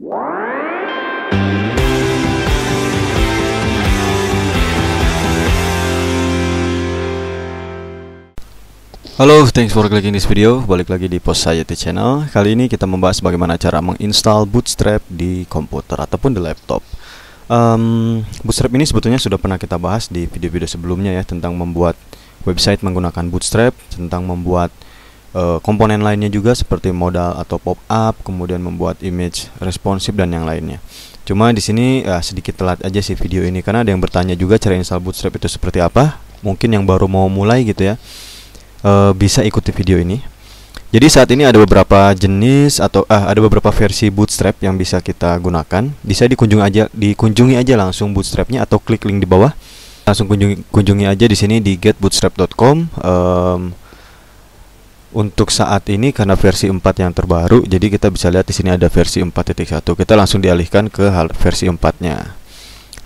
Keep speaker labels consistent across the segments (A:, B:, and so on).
A: Halo, thanks for clicking this video. Balik lagi di Post Society Channel. Kali ini kita membahas bagaimana cara menginstal Bootstrap di komputer ataupun di laptop. Um, Bootstrap ini sebetulnya sudah pernah kita bahas di video-video sebelumnya ya tentang membuat website menggunakan Bootstrap, tentang membuat Eh, komponen lainnya juga seperti modal atau pop up, kemudian membuat image responsif dan yang lainnya. Cuma di sini ya, sedikit telat aja sih video ini karena ada yang bertanya juga cara install Bootstrap itu seperti apa. Mungkin yang baru mau mulai gitu ya uh, bisa ikuti video ini. Jadi saat ini ada beberapa jenis atau ah ada beberapa versi Bootstrap yang bisa kita gunakan. Bisa dikunjungi aja dikunjungi aja langsung Bootstrapnya atau klik link di bawah. Langsung kunjungi kunjungi aja di sini di getbootstrap.com. Um, untuk saat ini karena versi 4 yang terbaru jadi kita bisa lihat di sini ada versi 4.1 kita langsung dialihkan ke hal versi 4 nya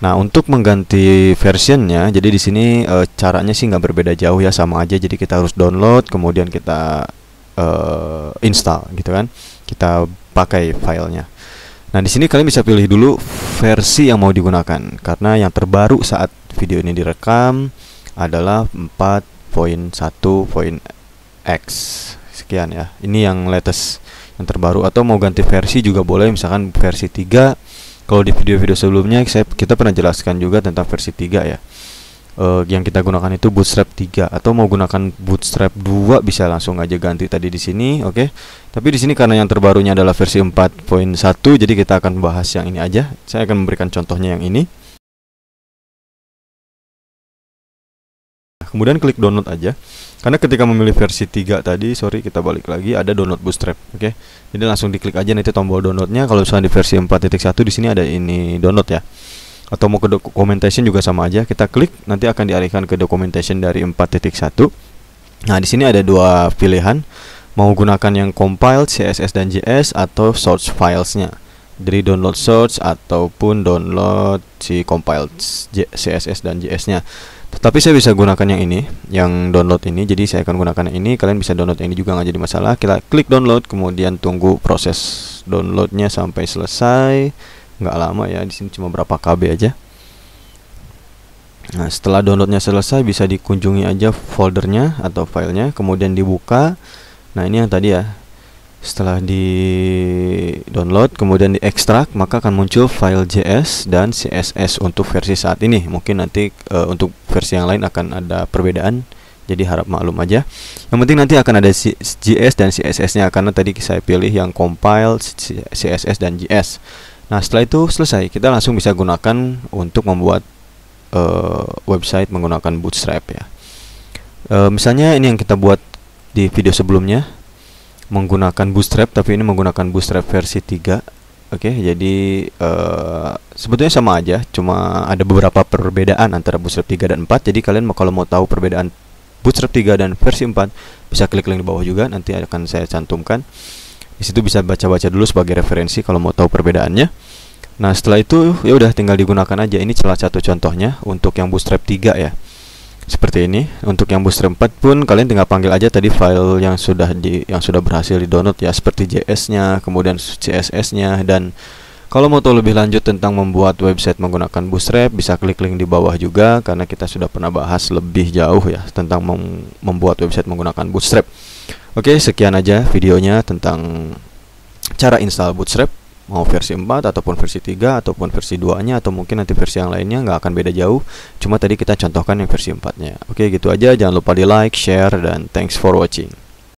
A: Nah untuk mengganti versionnya jadi di sini e, caranya sih nggak berbeda jauh ya sama aja jadi kita harus download kemudian kita e, install gitu kan kita pakai filenya Nah di sini kalian bisa pilih dulu versi yang mau digunakan karena yang terbaru saat video ini direkam adalah 4.1.1 X sekian ya ini yang latest yang terbaru atau mau ganti versi juga boleh misalkan versi 3 kalau di video-video sebelumnya saya, kita pernah jelaskan juga tentang versi 3 ya uh, yang kita gunakan itu Bootstrap 3 atau mau gunakan Bootstrap 2 bisa langsung aja ganti tadi di sini, oke. Okay? Tapi di sini karena yang terbarunya adalah versi 4.1 jadi kita akan bahas yang ini aja. Saya akan memberikan contohnya yang ini. kemudian klik download aja karena ketika memilih versi 3 tadi sorry kita balik lagi ada download bootstrap oke okay? jadi langsung diklik aja nanti tombol downloadnya kalau misalnya di versi 4.1 di sini ada ini download ya atau mau ke documentation juga sama aja kita klik nanti akan diarahkan ke documentation dari 4.1 nah di sini ada dua pilihan mau gunakan yang compiled CSS dan JS atau source filesnya dari download source ataupun download si compile CSS dan JS-nya. Tetapi saya bisa gunakan yang ini, yang download ini. Jadi saya akan gunakan yang ini. Kalian bisa download yang ini juga nggak jadi masalah. Kita klik download, kemudian tunggu proses downloadnya sampai selesai. Nggak lama ya, di sini cuma berapa KB aja. Nah, setelah downloadnya selesai bisa dikunjungi aja foldernya atau filenya, kemudian dibuka. Nah, ini yang tadi ya, setelah di download kemudian di ekstrak maka akan muncul file JS dan CSS untuk versi saat ini. Mungkin nanti e, untuk versi yang lain akan ada perbedaan. Jadi harap maklum aja. Yang penting nanti akan ada JS dan CSS-nya karena tadi saya pilih yang compile CSS dan JS. Nah, setelah itu selesai. Kita langsung bisa gunakan untuk membuat e, website menggunakan Bootstrap ya. E, misalnya ini yang kita buat di video sebelumnya menggunakan bootstrap tapi ini menggunakan bootstrap versi 3 Oke, okay, jadi uh, sebetulnya sama aja, cuma ada beberapa perbedaan antara Bootstrap 3 dan 4. Jadi kalian mau kalau mau tahu perbedaan Bootstrap 3 dan versi 4, bisa klik link di bawah juga, nanti akan saya cantumkan. Di situ bisa baca-baca dulu sebagai referensi kalau mau tahu perbedaannya. Nah, setelah itu ya udah tinggal digunakan aja. Ini salah satu contohnya untuk yang Bootstrap 3 ya seperti ini untuk yang booster 4 pun kalian tinggal panggil aja tadi file yang sudah di yang sudah berhasil di download ya seperti JS nya kemudian CSS nya dan kalau mau tahu lebih lanjut tentang membuat website menggunakan Bootstrap bisa klik link di bawah juga karena kita sudah pernah bahas lebih jauh ya tentang mem membuat website menggunakan Bootstrap oke sekian aja videonya tentang cara install Bootstrap mau versi 4 ataupun versi 3 ataupun versi 2-nya atau mungkin nanti versi yang lainnya nggak akan beda jauh. Cuma tadi kita contohkan yang versi 4-nya. Oke, gitu aja. Jangan lupa di-like, share dan thanks for watching.